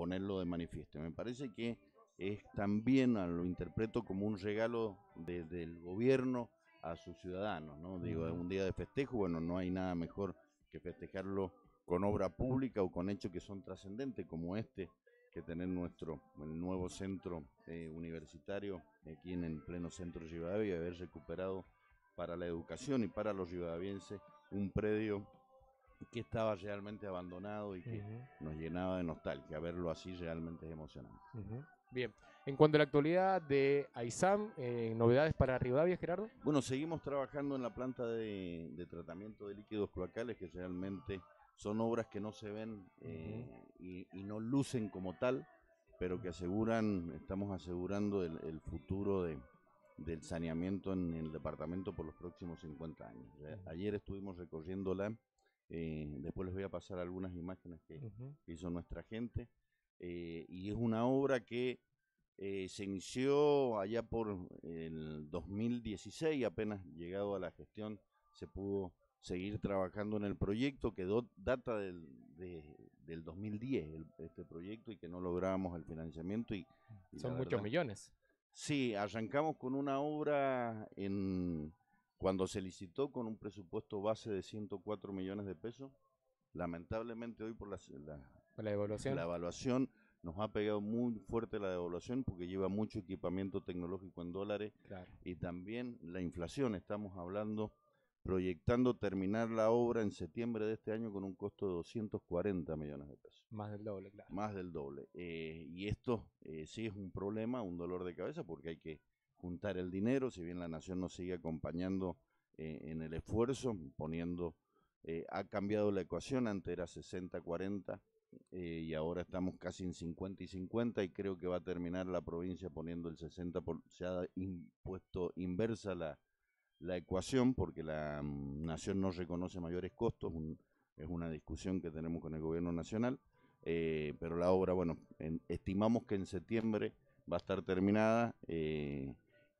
ponerlo de manifiesto. Me parece que es también, lo interpreto como un regalo del gobierno a sus ciudadanos, Digo, es un día de festejo, bueno, no hay nada mejor que festejarlo con obra pública o con hechos que son trascendentes como este que tener nuestro nuevo centro eh, universitario aquí en el pleno centro de Rivadavia y haber recuperado para la educación y para los rivadavienses un predio que estaba realmente abandonado y que nos llenaba de nostalgia. Verlo así realmente es emocionante. Bien, en cuanto a la actualidad de AISAM, eh, ¿novedades para Rivadavia, Gerardo? Bueno, seguimos trabajando en la planta de, tratamiento de líquidos cloacales, que realmente son obras que no se ven eh, y, no lucen como tal, pero que aseguran, estamos asegurando el, futuro de, del saneamiento en el departamento por los próximos 50 años. Ayer estuvimos recorriendo la eh, después les voy a pasar algunas imágenes que, hizo nuestra gente. Eh, y es una obra que eh, se inició allá por el 2016, apenas llegado a la gestión se pudo seguir trabajando en el proyecto que data del, 2010 este proyecto y que no logramos el financiamiento. y, Son muchos millones. Sí, arrancamos con una obra en cuando se licitó con un presupuesto base de 104 millones de pesos, lamentablemente hoy por la, evaluación? nos ha pegado muy fuerte la devaluación porque lleva mucho equipamiento tecnológico en dólares y también la inflación. Estamos hablando, proyectando terminar la obra en septiembre de este año con un costo de 240 millones de pesos. Más del doble, claro. Más del doble. Eh, y esto eh, sí es un problema, un dolor de cabeza porque hay que el dinero, si bien la nación nos sigue acompañando eh, en el esfuerzo, poniendo, eh, ha cambiado la ecuación, antes era 60-40 eh, y ahora estamos casi en 50 y 50 y creo que va a terminar la provincia poniendo el 60, por, se ha impuesto inversa la, ecuación porque la mm, nación no reconoce mayores costos, es una discusión que tenemos con el gobierno nacional, pero la obra, bueno, estimamos que en septiembre va a estar terminada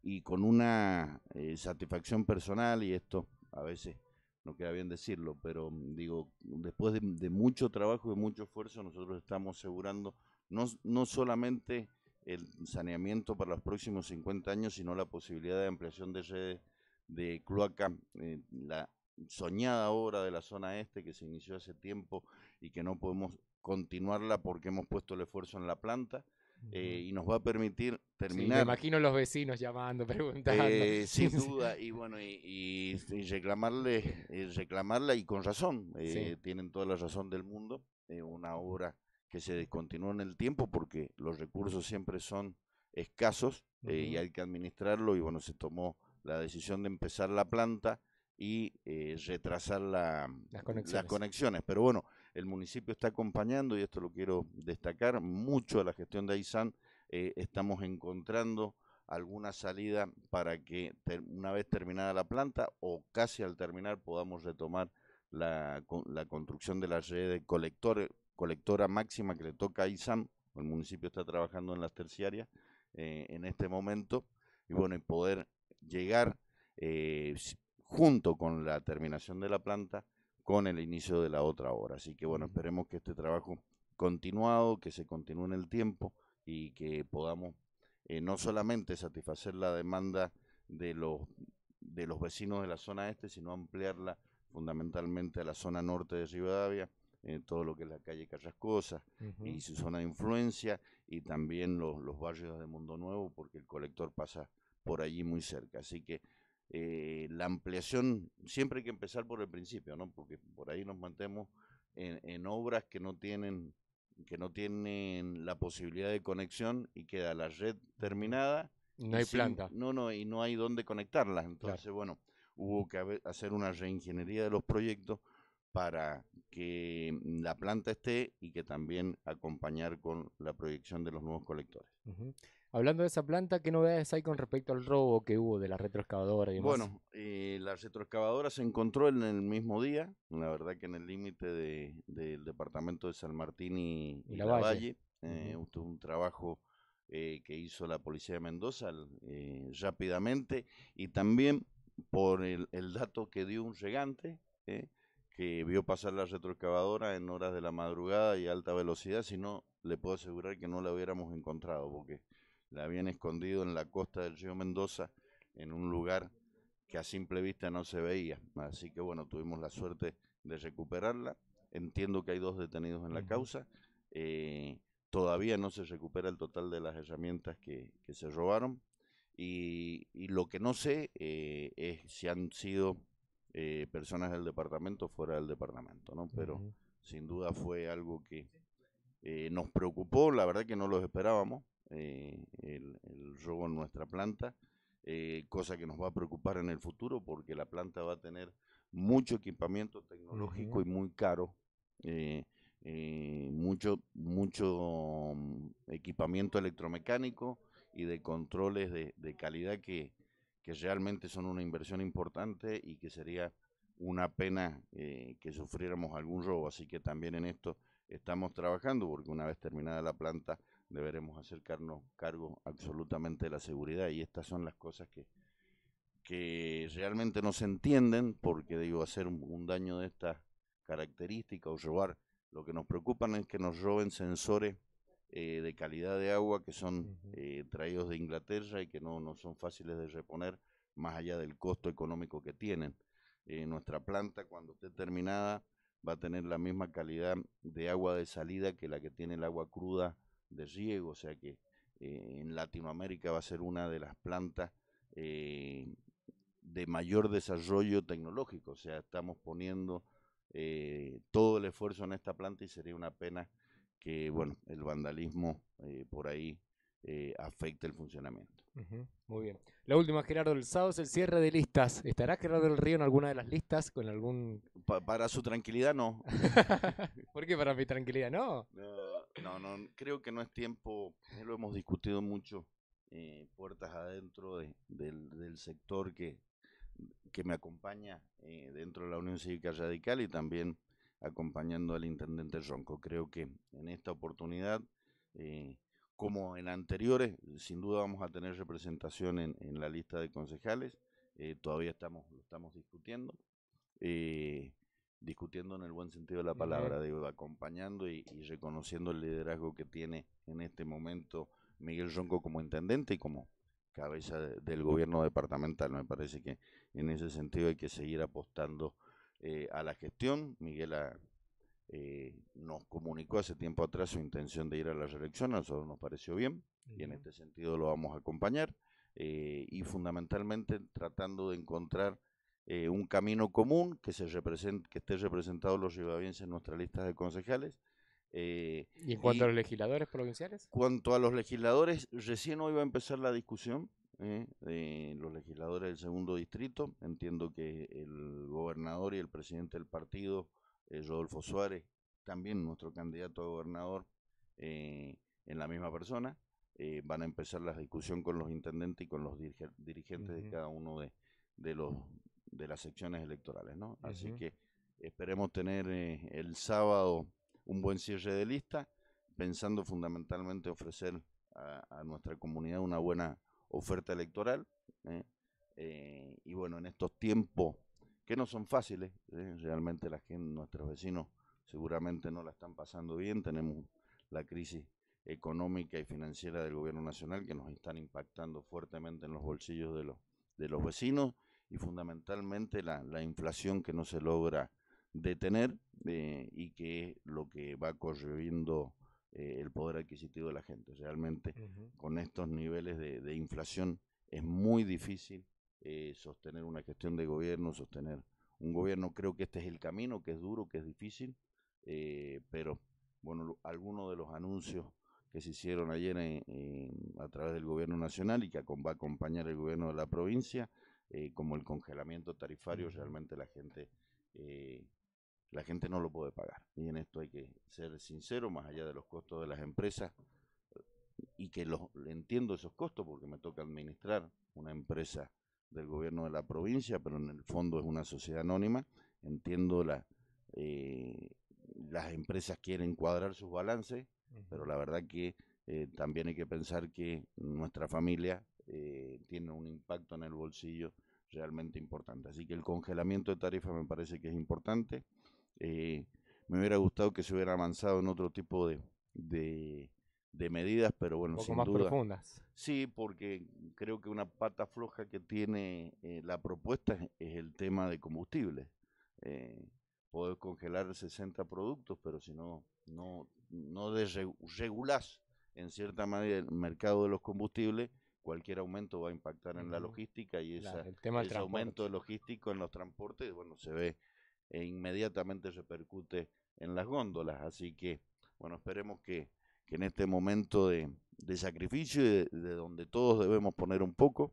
y con una eh, satisfacción personal, y esto a veces no queda bien decirlo, pero mm, digo, después de, mucho trabajo y mucho esfuerzo, nosotros estamos asegurando no, no solamente el saneamiento para los próximos 50 años, sino la posibilidad de ampliación de redes de cloaca, eh, la soñada obra de la zona este que se inició hace tiempo y que no podemos continuarla porque hemos puesto el esfuerzo en la planta. Eh, y nos va a permitir terminar. me imagino los vecinos llamando, preguntando. Eh, sin duda, y bueno, y, reclamarle, eh, reclamarla y con razón, tienen toda la razón del mundo, una obra que se descontinúa en el tiempo porque los recursos siempre son escasos y hay que administrarlo y bueno, se tomó la decisión de empezar la planta y retrasar las conexiones. Pero bueno, el municipio está acompañando, y esto lo quiero destacar, mucho a la gestión de AISAN. Eh, estamos encontrando alguna salida para que una vez terminada la planta o casi al terminar podamos retomar la, construcción de la red de colector, colectora máxima que le toca a ISAM, el municipio está trabajando en las terciarias eh, en este momento, y bueno, poder llegar eh, junto con la terminación de la planta con el inicio de la otra hora. Así que bueno, esperemos que este trabajo continuado, que se continúe en el tiempo y que podamos eh, no solamente satisfacer la demanda de los, de los vecinos de la zona este, sino ampliarla fundamentalmente a la zona norte de Rivadavia, en eh, todo lo que es la calle Carrascosa y su zona de influencia y también los, los barrios de Mundo Nuevo, porque el colector pasa por allí muy cerca. Así que eh, la ampliación, siempre hay que empezar por el principio, ¿no? Porque por ahí nos mantemos en, obras que no tienen que no tienen la posibilidad de conexión y queda la red terminada. No hay planta. No, no, y no hay dónde conectarlas. Entonces, bueno, hubo que hacer una reingeniería de los proyectos para que la planta esté y que también acompañar con la proyección de los nuevos colectores. Hablando de esa planta, ¿qué novedades hay con respecto al robo que hubo de la retroexcavadora y Bueno, eh, la retroexcavadora se encontró en el mismo día, la verdad que en el límite del de, del departamento de San Martín y, la Valle. Eh, un trabajo eh, que hizo la policía de Mendoza rápidamente y también por el, el, dato que dio un llegante que vio pasar la retroexcavadora en horas de la madrugada y alta velocidad, si no, le puedo asegurar que no la hubiéramos encontrado porque la habían escondido en la costa del río Mendoza, en un lugar que a simple vista no se veía. Así que bueno, tuvimos la suerte de recuperarla. Entiendo que hay dos detenidos en la causa. Eh, todavía no se recupera el total de las herramientas que, se robaron. Y, lo que no sé eh, es si han sido eh, personas del departamento o fuera del departamento, ¿no? Pero sin duda fue algo que nos preocupó, la verdad que no los esperábamos. Eh, el, robo en nuestra planta, eh, cosa que nos va a preocupar en el futuro porque la planta va a tener mucho equipamiento tecnológico y muy caro, eh, mucho, mucho mm, equipamiento electromecánico y de controles de, de calidad que, que, realmente son una inversión importante y que sería una pena que sufriéramos algún robo. Así que también en esto estamos trabajando porque una vez terminada la planta, deberemos acercarnos cargo absolutamente de la seguridad y estas son las cosas que, que realmente no se entienden porque digo hacer un daño de esta característica o robar lo que nos preocupan es que nos roben sensores eh, de calidad de agua que son eh, traídos de Inglaterra y que no, no son fáciles de reponer más allá del costo económico que tienen. Eh, nuestra planta cuando esté terminada va a tener la misma calidad de agua de salida que la que tiene el agua cruda de riego, o sea que eh, en Latinoamérica va a ser una de las plantas eh, de mayor desarrollo tecnológico, o sea, estamos poniendo eh, todo el esfuerzo en esta planta y sería una pena que, bueno, el vandalismo por ahí afecte el funcionamiento. Muy bien. La última, Gerardo, el sábado es el cierre de listas. ¿Estará Gerardo del Río en alguna de las listas con algún...? para su tranquilidad, no. ¿Por qué para mi tranquilidad, No, no, no, creo que no es tiempo, eh, lo hemos discutido mucho, eh, puertas adentro de, del, sector que, que me acompaña eh, dentro de la Unión Cívica Radical y también acompañando al intendente Ronco. Creo que en esta oportunidad, como en anteriores, sin duda vamos a tener representación en, en la lista de concejales. todavía estamos, lo estamos discutiendo discutiendo en el buen sentido de la palabra, acompañando y, reconociendo el liderazgo que tiene en este momento Miguel Ronco como intendente y como cabeza del gobierno departamental. Me parece que en ese sentido hay que seguir apostando eh, a la gestión. Miguel eh, nos comunicó hace tiempo atrás su intención de ir a la reelección, a nosotros nos pareció bien y en este sentido lo vamos a acompañar eh, y fundamentalmente tratando de encontrar eh, un camino común que, se represent, que esté representado los ribavienses en nuestra lista de concejales. Eh, ¿Y en cuanto a los legisladores provinciales? Cuanto a los legisladores, recién hoy va a empezar la discusión eh, de los legisladores del segundo distrito. Entiendo que el gobernador y el presidente del partido, Rodolfo Suárez, también nuestro candidato a gobernador, en la misma persona, van a empezar la discusión con los intendentes y con los dirigentes de cada uno de, de, los, de las secciones electorales, ¿no? Así que esperemos tener eh, el sábado un buen cierre de lista, pensando fundamentalmente ofrecer a, nuestra comunidad una buena oferta electoral. ¿eh? Eh, y bueno, en estos tiempos que no son fáciles, realmente la gente, nuestros vecinos seguramente no la están pasando bien, tenemos la crisis económica y financiera del gobierno nacional que nos están impactando fuertemente en los bolsillos de los, de los vecinos y fundamentalmente la, la inflación que no se logra detener eh, y que es lo que va corriendo eh, el poder adquisitivo de la gente. Realmente con estos niveles de, inflación es muy difícil eh, sostener una gestión de gobierno, sostener un gobierno. Creo que este es el camino, que es duro, que es difícil, pero bueno, algunos de los anuncios que se hicieron ayer a través del gobierno nacional y que va a acompañar el gobierno de la provincia eh, como el congelamiento tarifario, realmente la gente, eh, la gente no lo puede pagar. Y en esto hay que ser sincero, más allá de los costos de las empresas, y que los, entiendo esos costos porque me toca administrar una empresa del gobierno de la provincia, pero en el fondo es una sociedad anónima, entiendo la, eh, las empresas quieren cuadrar sus balances, pero la verdad que también hay que pensar que nuestra familia eh, tiene un impacto en el bolsillo realmente importante. Así que el congelamiento de tarifas me parece que es importante. Eh, me hubiera gustado que se hubiera avanzado en otro tipo de, medidas, pero bueno, un poco más profundas. Sí, porque creo que una pata floja que tiene eh, la propuesta es, el tema de combustible. Eh, poder congelar 60 productos, pero si no, no, no desregulás en cierta manera el mercado de los combustibles, cualquier aumento va a impactar en la logística y ese aumento logístico en los transportes, bueno, se ve e inmediatamente repercute en las góndolas. Así que, bueno, esperemos que, en este momento de, sacrificio y de, donde todos debemos poner un poco,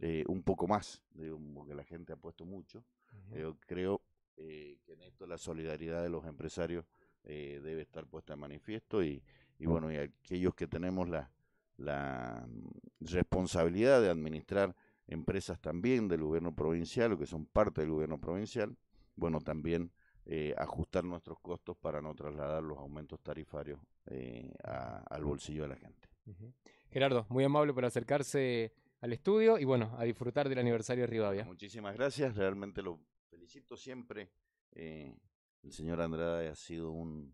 eh, un poco más, digo, porque la gente ha puesto mucho, yo creo eh, que en esto la solidaridad de los empresarios eh, debe estar puesta en manifiesto y, y bueno, y aquellos que tenemos la la mm, responsabilidad de administrar empresas también del gobierno provincial o que son parte del gobierno provincial, bueno, también eh, ajustar nuestros costos para no trasladar los aumentos tarifarios eh, al bolsillo de la gente. Gerardo, muy amable por acercarse al estudio y bueno, a disfrutar del aniversario de Rivadavia. Muchísimas gracias, realmente lo felicito siempre. Eh, el señor Andrade ha sido un,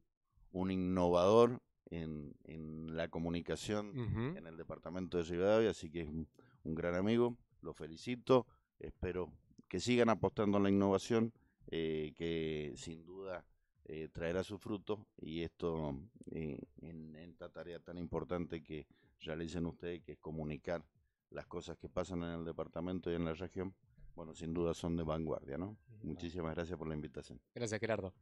un innovador en, la comunicación en el departamento de Rivadavia, así que es un, gran amigo, lo felicito, espero que sigan apostando en la innovación, eh, que sin duda eh, traerá su fruto y esto eh, en, en, esta tarea tan importante que realicen ustedes, que es comunicar las cosas que pasan en el departamento y en la región, bueno, sin duda son de vanguardia, ¿no? Muchísimas gracias por la invitación. Gracias, Gerardo.